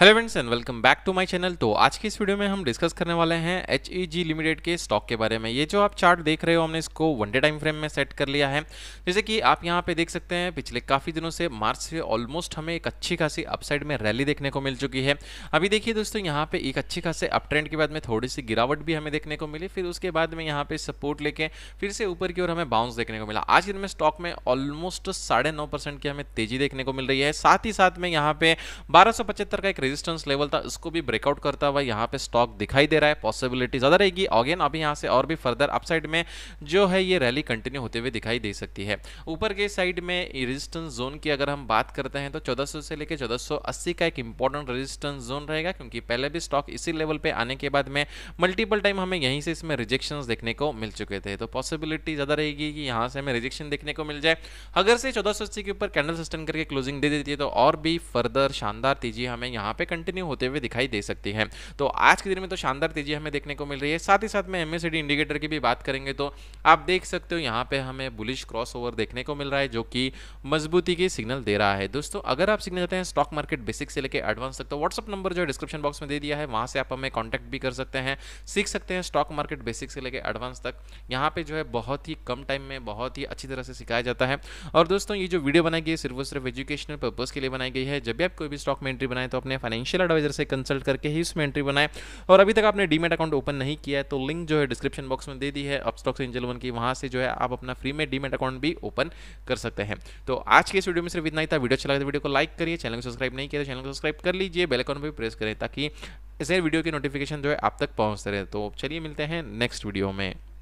hello friends and welcome back to my channel तो आज की इस वीडियो में हम डिस्कस करने वाले हैं एच ई जी लिमिटेड के स्टॉक के बारे में ये जो आप चार्ट देख रहे हो हमने इसको वन डे टाइम फ्रेम में सेट कर लिया है जैसे कि आप यहाँ पे देख सकते हैं पिछले काफ़ी दिनों से मार्च से ऑलमोस्ट हमें एक अच्छी खासी अपसाइड में रैली देखने को मिल चुकी है अभी देखिए दोस्तों यहाँ पर एक अच्छी खासी अप ट्रेंड के बाद में थोड़ी सी गिरावट भी हमें देखने को मिली फिर उसके बाद में यहाँ पर सपोर्ट लेके फिर से ऊपर की ओर हमें बाउंस देखने को मिला आज दिन में स्टॉक में ऑलमोस्ट साढ़े की हमें तेजी देखने को मिल रही है साथ ही साथ में यहाँ पे बारह का एक रेजिस्टेंस लेवल था उसको भी ब्रेकआउट करता हुआ यहाँ पे स्टॉक दिखाई दे रहा है पॉसिबिलिटी ज़्यादा रहेगी अगेन अभी यहाँ से और भी फर्दर अपसाइड में जो है ये रैली कंटिन्यू होते हुए दिखाई दे सकती है ऊपर के साइड में रेजिस्टेंस जोन की अगर हम बात करते हैं तो चौदह से लेकर चौदह का एक इंपॉर्टेंट रेजिस्टेंस जोन रहेगा क्योंकि पहले भी स्टॉक इसी लेवल पर आने के बाद में मल्टीपल टाइम हमें यहीं से इसमें रिजेक्शन देखने को मिल चुके थे तो पॉसिबिलिटी ज़्यादा रहेगी कि यहाँ से हमें रिजेक्शन देखने को मिल जाए अगर से चौदह के ऊपर कैंडल सस्टेन करके क्लोजिंग दे देती है तो और भी फर्दर शानदार तेजी हमें यहाँ यहाँ पे कंटिन्यू होते हुए दिखाई दे सकती है तो आज के दिन में तो शानदार तेजी हमें देखने को मिल रही है साथ ही साथ में एम इंडिकेटर की भी बात करेंगे तो आप देख सकते हो यहाँ पे हमें बुलिश क्रॉस देखने को मिल रहा है जो कि मजबूती की सिग्नल दे रहा है दोस्तों अगर आप सीखना चाहते हैं स्टॉक मार्केट बेसिक से लेकर एडवांस तक तो व्हाट्सअप नंबर जो डिस्क्रिप्शन बॉक्स में दे दिया है वहां से आप हमें कॉन्टैक्ट भी कर सकते हैं सीख सकते हैं स्टॉक मार्केट बेसिक से लेकर एडवांस तक यहाँ पे जो है बहुत ही कम टाइम में बहुत ही अच्छी तरह से सिखाया जाता है और दोस्तों ये जो वीडियो बनाई गई है सिर्फ और सिर्फ एजुकेशनल पर्पज़ के लिए बनाई गई है जब भी आप कोई भी स्टॉक में एंट्री बनाए तो अपने फाइनेंशियल एडवाइजर से कंसल्ट करके ही उसमें एंट्री बनाए और अभी तक आपने डीमेट अकाउंट ओपन नहीं किया है तो लिंक जो है डिस्क्रिप्शन बॉक्स में दे दी है अपस्टॉक्स एंजल वन की वहाँ से जो है आप अपना फ्री में डीमेट अकाउंट भी ओपन कर सकते हैं तो आज के इस वीडियो में सिर्फ इतना ही था वीडियो अच्छा वीडियो तो को लाइक करिए चैनल को सब्सक्राइब नहीं किया चैनल तो को सब्सक्राइब कर लीजिए बेलकॉन भी प्रेस करें ताकि ऐसे वीडियो की नोटिफिकेशन जो है आप तक पहुँचते रहे तो चलिए मिलते हैं नेक्स्ट वीडियो में